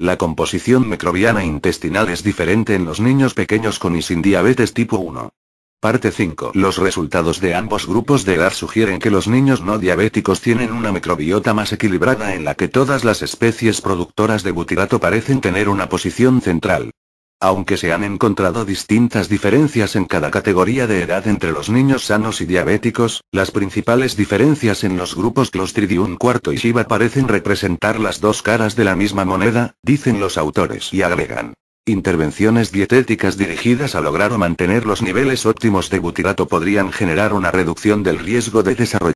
La composición microbiana intestinal es diferente en los niños pequeños con y sin diabetes tipo 1. Parte 5. Los resultados de ambos grupos de edad sugieren que los niños no diabéticos tienen una microbiota más equilibrada en la que todas las especies productoras de butirato parecen tener una posición central. Aunque se han encontrado distintas diferencias en cada categoría de edad entre los niños sanos y diabéticos, las principales diferencias en los grupos Clostridium cuarto y Shiva parecen representar las dos caras de la misma moneda, dicen los autores y agregan. Intervenciones dietéticas dirigidas a lograr o mantener los niveles óptimos de butirato podrían generar una reducción del riesgo de desarrollo.